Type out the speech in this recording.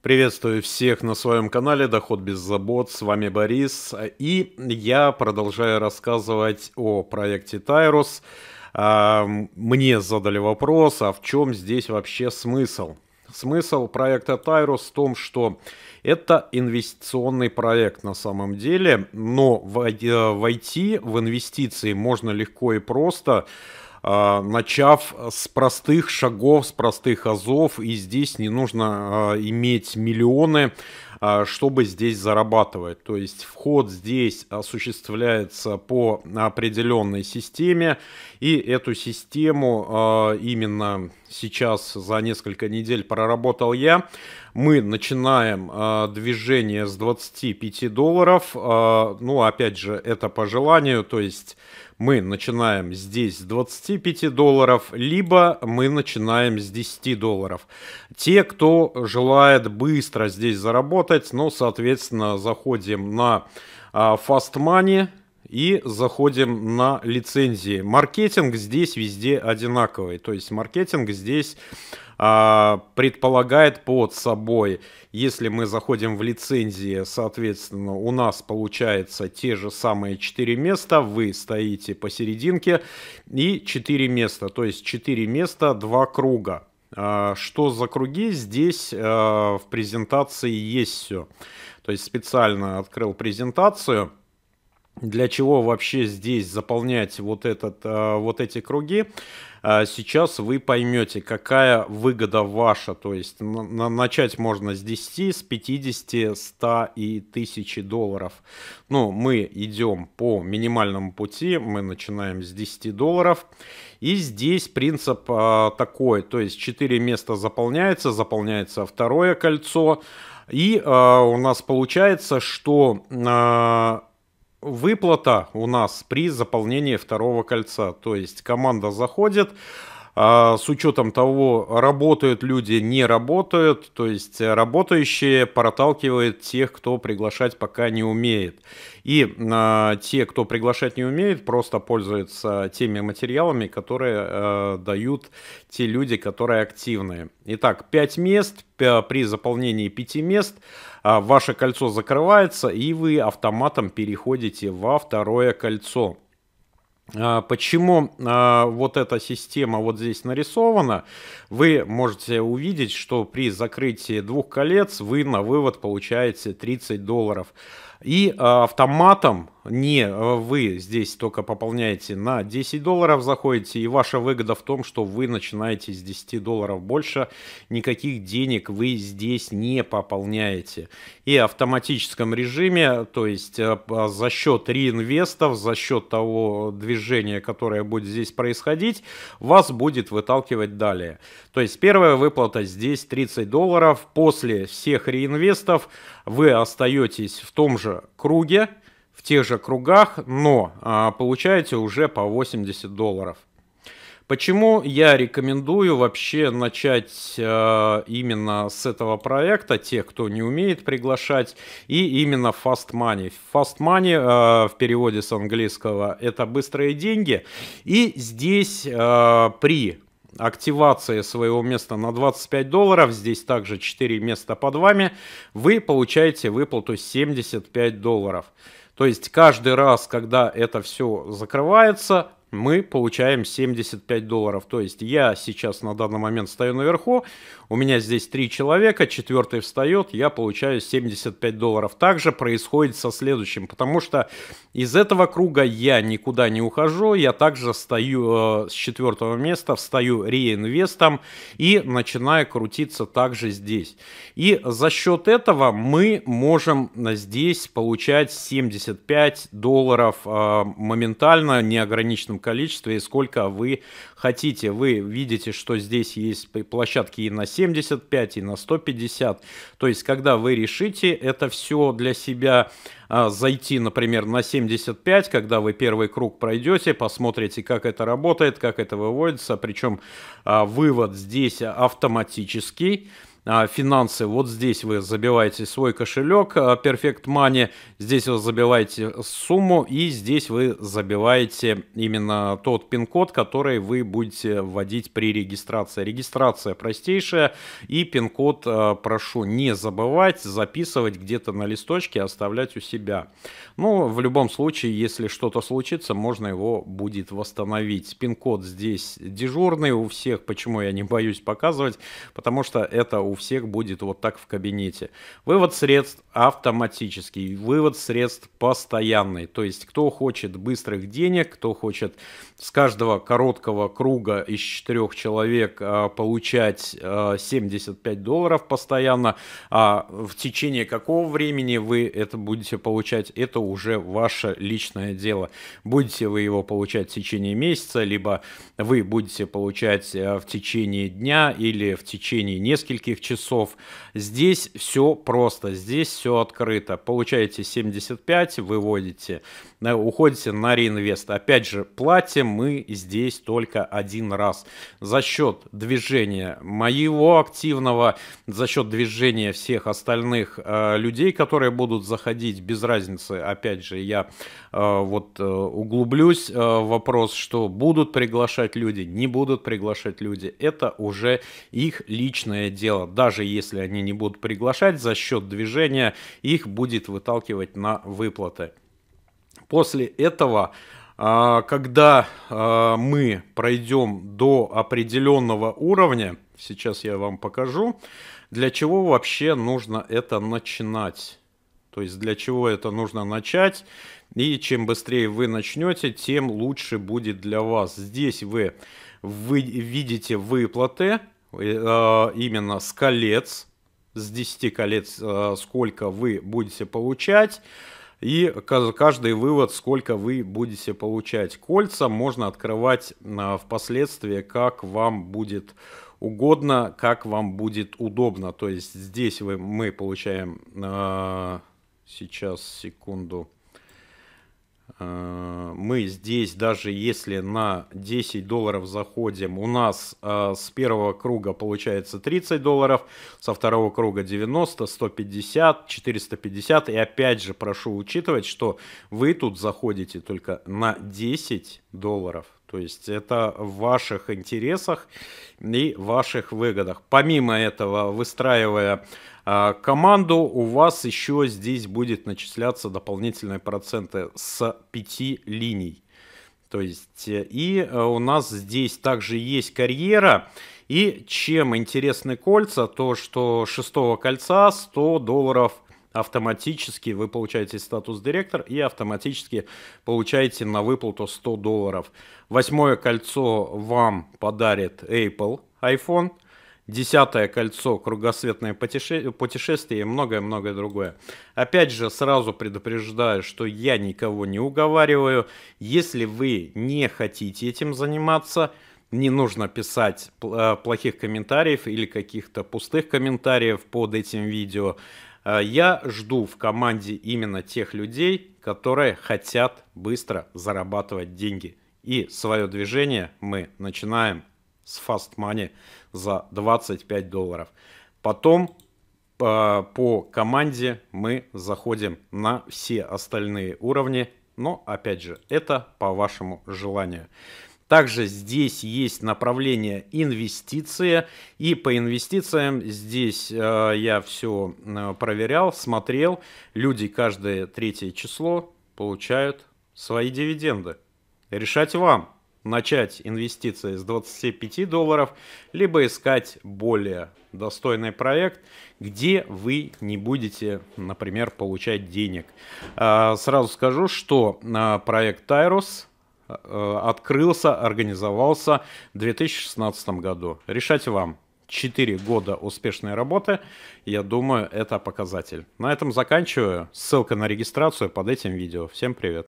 Приветствую всех на своем канале Доход без забот, с вами Борис, и я продолжаю рассказывать о проекте Тайрус. А, мне задали вопрос, а в чем здесь вообще смысл? Смысл проекта Тайрус в том, что это инвестиционный проект на самом деле, но а, войти в инвестиции можно легко и просто, а, начав с простых шагов, с простых азов, и здесь не нужно а, иметь миллионы, а, чтобы здесь зарабатывать. То есть вход здесь осуществляется по определенной системе, и эту систему именно сейчас за несколько недель проработал я. Мы начинаем э, движение с 25 долларов. Э, ну, опять же, это по желанию, то есть мы начинаем здесь с 25 долларов, либо мы начинаем с 10 долларов. Те, кто желает быстро здесь заработать, ну, соответственно, заходим на э, Fast Money, и заходим на лицензии. Маркетинг здесь везде одинаковый. То есть маркетинг здесь а, предполагает под собой, если мы заходим в лицензии, соответственно, у нас получается те же самые 4 места, вы стоите посерединке и 4 места, то есть 4 места, 2 круга. А, что за круги? Здесь а, в презентации есть все. То есть специально открыл презентацию – для чего вообще здесь заполнять вот, этот, э, вот эти круги, э, сейчас вы поймете, какая выгода ваша. То есть начать можно с 10, с 50, 100 и 1000 долларов. Ну, мы идем по минимальному пути, мы начинаем с 10 долларов. И здесь принцип э, такой, то есть 4 места заполняется, заполняется второе кольцо. И э, у нас получается, что выплата у нас при заполнении второго кольца. То есть команда заходит, а, с учетом того, работают люди, не работают, то есть э, работающие проталкивают тех, кто приглашать пока не умеет. И э, те, кто приглашать не умеет, просто пользуются теми материалами, которые э, дают те люди, которые активные. Итак, 5 мест, при заполнении 5 мест э, ваше кольцо закрывается, и вы автоматом переходите во второе кольцо. А, почему а, вот эта система вот здесь нарисована, вы можете увидеть, что при закрытии двух колец вы на вывод получаете 30 долларов. И а, автоматом не э, вы здесь только пополняете на 10 долларов, заходите, и ваша выгода в том, что вы начинаете с 10 долларов больше, никаких денег вы здесь не пополняете. И в автоматическом режиме, то есть э, за счет реинвестов, за счет того движения, которое будет здесь происходить, вас будет выталкивать далее. То есть первая выплата здесь 30 долларов, после всех реинвестов вы остаетесь в том же же круге, в тех же кругах, но а, получаете уже по 80 долларов. Почему я рекомендую вообще начать э, именно с этого проекта, тех, кто не умеет приглашать, и именно Fast Money. Fast Money э, в переводе с английского это быстрые деньги. И здесь э, при активация своего места на 25 долларов, здесь также 4 места под вами, вы получаете выплату 75 долларов. То есть каждый раз, когда это все закрывается, мы получаем 75 долларов. То есть я сейчас на данный момент стою наверху, у меня здесь три человека, четвертый встает, я получаю 75 долларов. Также происходит со следующим, потому что из этого круга я никуда не ухожу, я также стою э, с четвертого места, встаю реинвестом и начинаю крутиться также здесь. И за счет этого мы можем здесь получать 75 долларов э, моментально, неограниченным большом количестве и сколько вы хотите. Вы видите, что здесь есть площадки и на 75, и на 150. То есть, когда вы решите это все для себя а, зайти, например, на 75, когда вы первый круг пройдете, посмотрите, как это работает, как это выводится. Причем а, вывод здесь автоматический. А, финансы. Вот здесь вы забиваете свой кошелек а, Perfect Money, здесь вы забиваете сумму и здесь вы забиваете именно тот пин-код, который вы будете вводить при регистрации. Регистрация простейшая и пин-код а, прошу не забывать, записывать где-то на листочке, оставлять у себя. Ну, в любом случае, если что-то случится, можно его будет восстановить. Пин-код здесь дежурный у всех, почему я не боюсь показывать, потому что это у всех будет вот так в кабинете. Вывод средств автоматический, вывод средств постоянный. То есть, кто хочет быстрых денег, кто хочет с каждого короткого круга из четырех человек а, получать а, 75 долларов постоянно, а в течение какого времени вы это будете получать, это уже ваше личное дело. Будете вы его получать в течение месяца, либо вы будете получать а, в течение дня или в течение нескольких часов. Здесь все просто, здесь все открыто. Получаете 75, выводите уходите на реинвест. Опять же, платим мы здесь только один раз. За счет движения моего активного, за счет движения всех остальных э, людей, которые будут заходить, без разницы, опять же, я э, вот э, углублюсь э, вопрос, что будут приглашать люди, не будут приглашать люди, это уже их личное дело. Даже если они не будут приглашать, за счет движения их будет выталкивать на выплаты. После этого, а, когда а, мы пройдем до определенного уровня, сейчас я вам покажу, для чего вообще нужно это начинать. То есть для чего это нужно начать. И чем быстрее вы начнете, тем лучше будет для вас. Здесь вы, вы видите выплаты э, а, именно с колец, с 10 колец, сколько вы будете получать и каждый вывод, сколько вы будете получать. Кольца можно открывать а, впоследствии, как вам будет угодно, как вам будет удобно. То есть здесь вы, мы получаем а, сейчас секунду Э, мы здесь, даже если на 10 долларов заходим, у нас э, с первого круга получается 30 долларов, со второго круга 90, 150, 450. И опять же прошу учитывать, что вы тут заходите только на 10 долларов. То есть это в ваших интересах и ваших выгодах. Помимо этого, выстраивая а, команду у вас еще здесь будет начисляться дополнительные проценты с 5 линий. То есть, э, и э, у нас здесь также есть карьера. И чем интересны кольца, то что шестого кольца 100 долларов – автоматически вы получаете статус директор и автоматически получаете на выплату 100 долларов. Восьмое кольцо вам подарит Apple iPhone – Десятое кольцо, кругосветное путешествие и многое-многое другое. Опять же, сразу предупреждаю, что я никого не уговариваю. Если вы не хотите этим заниматься, не нужно писать э, плохих комментариев или каких-то пустых комментариев под этим видео. Э, я жду в команде именно тех людей, которые хотят быстро зарабатывать деньги. И свое движение мы начинаем с Fast Money, за 25 долларов. Потом э, по команде мы заходим на все остальные уровни, но опять же это по вашему желанию. Также здесь есть направление инвестиции. И по инвестициям здесь э, я все э, проверял, смотрел. Люди каждое третье число получают свои дивиденды. Решать вам начать инвестиции с 25 долларов, либо искать более достойный проект, где вы не будете, например, получать денег. А, сразу скажу, что а, проект Тайрус а, открылся, организовался в 2016 году. Решать вам. 4 года успешной работы, я думаю, это показатель. На этом заканчиваю. Ссылка на регистрацию под этим видео. Всем привет.